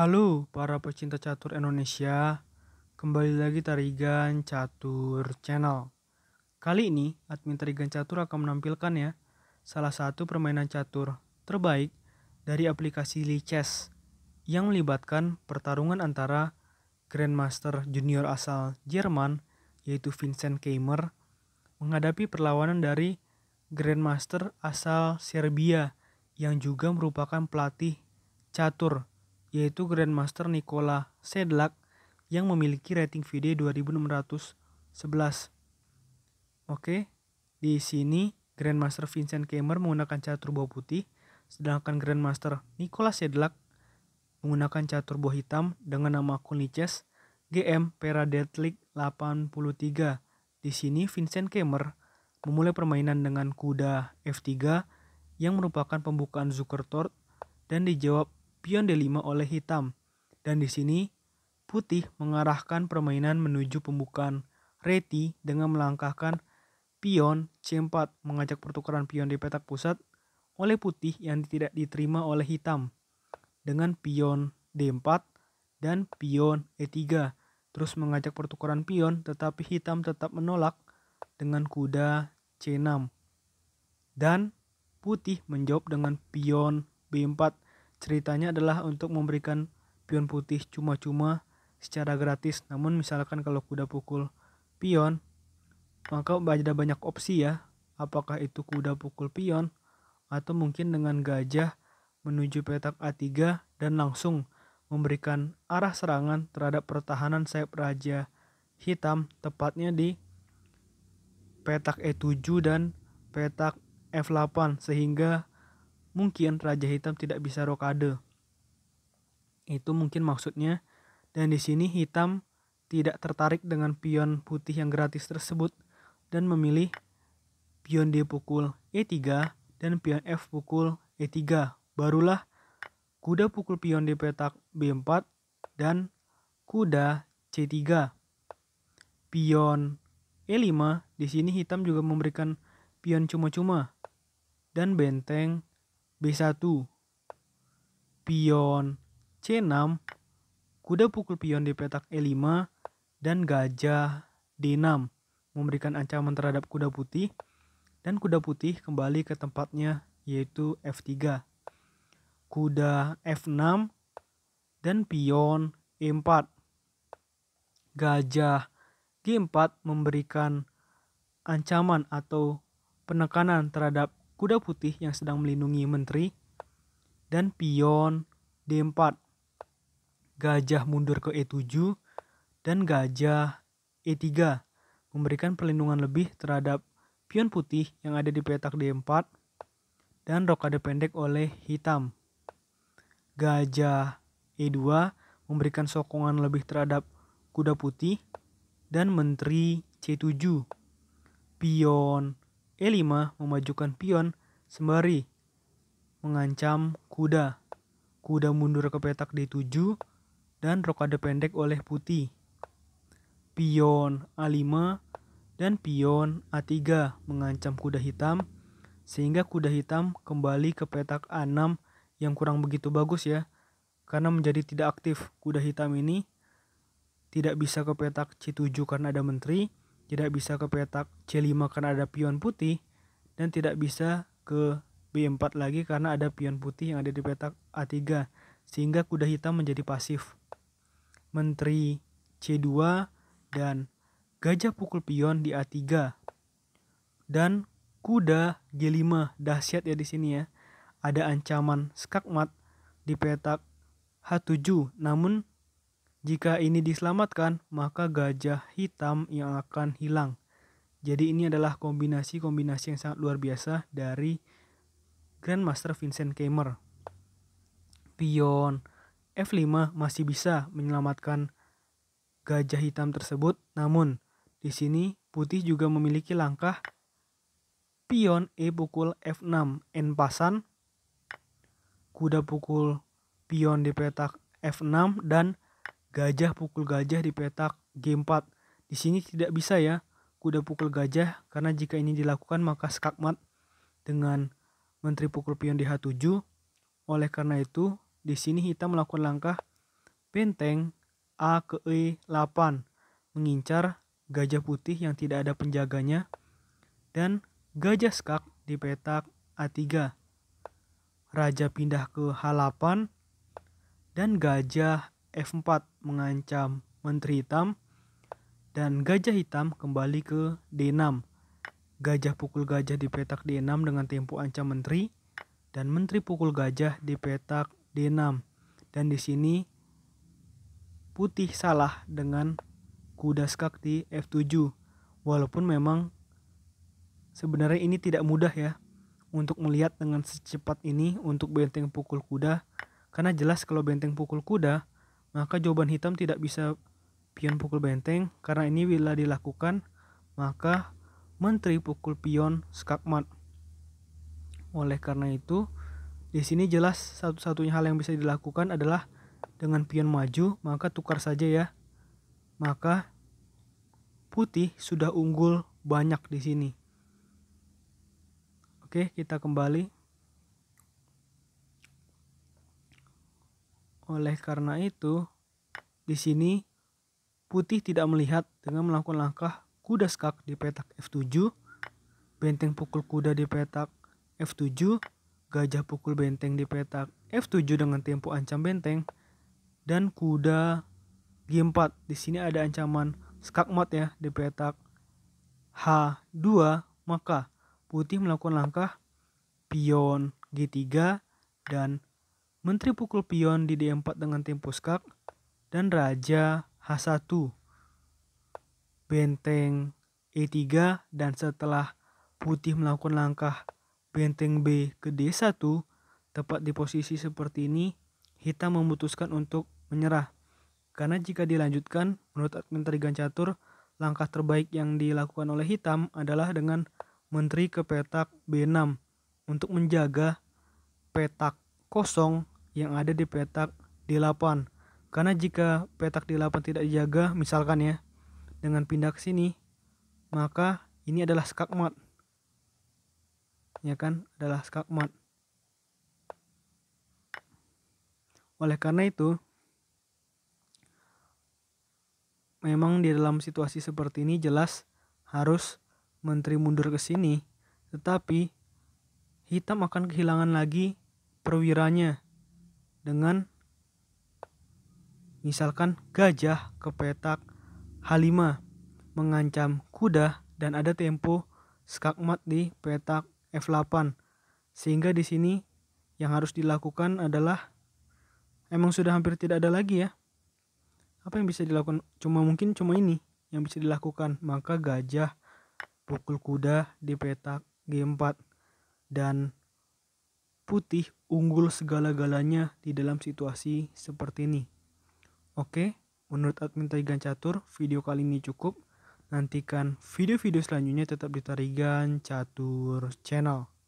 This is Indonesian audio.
Halo para pecinta catur Indonesia, kembali lagi Tarigan Catur Channel. Kali ini admin Tarigan Catur akan menampilkan ya salah satu permainan catur terbaik dari aplikasi Lichess yang melibatkan pertarungan antara Grandmaster Junior asal Jerman yaitu Vincent Keimer menghadapi perlawanan dari Grandmaster asal Serbia yang juga merupakan pelatih catur yaitu Grandmaster Nikola Sedlak yang memiliki rating VD 2611. Oke, di sini Grandmaster Vincent Kemer menggunakan cat turbo putih, sedangkan Grandmaster Nikola Sedlak menggunakan cat turbo hitam dengan nama akun Liches GM Pera Deadlick 83. Di sini Vincent Kemer memulai permainan dengan kuda F3 yang merupakan pembukaan Zukertort dan dijawab pion D5 oleh hitam. Dan di sini, putih mengarahkan permainan menuju pembukaan reti dengan melangkahkan pion C4 mengajak pertukaran pion di petak pusat oleh putih yang tidak diterima oleh hitam dengan pion D4 dan pion E3 terus mengajak pertukaran pion tetapi hitam tetap menolak dengan kuda C6 dan putih menjawab dengan pion B4 Ceritanya adalah untuk memberikan pion putih cuma-cuma secara gratis. Namun misalkan kalau kuda pukul pion, maka ada banyak opsi ya. Apakah itu kuda pukul pion atau mungkin dengan gajah menuju petak A3 dan langsung memberikan arah serangan terhadap pertahanan sayap raja hitam tepatnya di petak E7 dan petak F8 sehingga Mungkin Raja Hitam tidak bisa rokade. Itu mungkin maksudnya. Dan di sini Hitam tidak tertarik dengan pion putih yang gratis tersebut dan memilih pion D pukul E3 dan pion F pukul E3. Barulah kuda pukul pion di petak B4 dan kuda C3. Pion E5 di sini hitam juga memberikan pion cuma-cuma dan benteng B1, pion C6, kuda pukul pion di petak E5, dan gajah D6 memberikan ancaman terhadap kuda putih dan kuda putih kembali ke tempatnya yaitu F3. Kuda F6 dan pion E4. Gajah G4 memberikan ancaman atau penekanan terhadap kuda putih yang sedang melindungi menteri, dan pion D4. Gajah mundur ke E7 dan gajah E3 memberikan perlindungan lebih terhadap pion putih yang ada di petak D4 dan rokade pendek oleh hitam. Gajah E2 memberikan sokongan lebih terhadap kuda putih dan menteri C7. Pion E5 memajukan pion sembari mengancam kuda. Kuda mundur ke petak D7 dan rokade pendek oleh putih. Pion A5 dan pion A3 mengancam kuda hitam sehingga kuda hitam kembali ke petak A6 yang kurang begitu bagus ya karena menjadi tidak aktif. Kuda hitam ini tidak bisa ke petak C7 karena ada menteri tidak bisa ke petak C5 karena ada pion putih dan tidak bisa ke B4 lagi karena ada pion putih yang ada di petak A3 sehingga kuda hitam menjadi pasif. Menteri C2 dan gajah pukul pion di A3 dan kuda G5 dahsyat ya di sini ya. Ada ancaman skakmat di petak H7 namun jika ini diselamatkan, maka gajah hitam yang akan hilang. Jadi ini adalah kombinasi-kombinasi yang sangat luar biasa dari Grandmaster Vincent Keimer. Pion F5 masih bisa menyelamatkan gajah hitam tersebut, namun di sini putih juga memiliki langkah pion E pukul F6 N pasan, kuda pukul pion di petak F6 dan Gajah pukul gajah di petak g 4. Di sini tidak bisa ya, kuda pukul gajah karena jika ini dilakukan maka skakmat dengan menteri pukul pion di H7. Oleh karena itu, di sini hitam melakukan langkah penteng A ke E8 mengincar gajah putih yang tidak ada penjaganya dan gajah skak di petak A3. Raja pindah ke H8 dan gajah F4 mengancam Menteri Hitam, dan Gajah Hitam kembali ke D6. Gajah pukul gajah di petak D6 dengan tempo ancam menteri, dan menteri pukul gajah di petak D6. Dan di sini putih salah dengan kuda skak di F7. Walaupun memang sebenarnya ini tidak mudah ya untuk melihat dengan secepat ini untuk benteng pukul kuda karena jelas kalau benteng pukul kuda maka jawaban hitam tidak bisa pion pukul benteng karena ini bila dilakukan maka menteri pukul pion skakmat. Oleh karena itu, di sini jelas satu-satunya hal yang bisa dilakukan adalah dengan pion maju, maka tukar saja ya. Maka putih sudah unggul banyak di sini. Oke, kita kembali Oleh karena itu, di sini putih tidak melihat dengan melakukan langkah kuda skak di petak F7, benteng pukul kuda di petak F7, gajah pukul benteng di petak F7 dengan tempo ancam benteng, dan kuda G4. Di sini ada ancaman skak mat ya di petak H2, maka putih melakukan langkah pion G3 dan Menteri pukul pion di D4 dengan tim puskak, dan Raja H1, Benteng E3, dan setelah Putih melakukan langkah Benteng B ke D1, tepat di posisi seperti ini, Hitam memutuskan untuk menyerah. Karena jika dilanjutkan, menurut admin Trigan langkah terbaik yang dilakukan oleh Hitam adalah dengan menteri ke petak B6 untuk menjaga petak kosong yang ada di petak di lapan. Karena jika petak di lapan tidak dijaga, misalkan ya, dengan pindah ke sini, maka ini adalah skakmat. Ya kan, adalah skakmat. Oleh karena itu, memang di dalam situasi seperti ini jelas harus menteri mundur ke sini, tetapi hitam akan kehilangan lagi perwiranya dengan misalkan gajah ke petak H5 mengancam kuda dan ada tempo skakmat di petak F8 sehingga di sini yang harus dilakukan adalah emang sudah hampir tidak ada lagi ya apa yang bisa dilakukan cuma mungkin cuma ini yang bisa dilakukan maka gajah pukul kuda di petak G4 dan putih unggul segala-galanya di dalam situasi seperti ini. Oke, menurut admin Tarigan Catur, video kali ini cukup. Nantikan video-video selanjutnya tetap di Tarigan Catur Channel.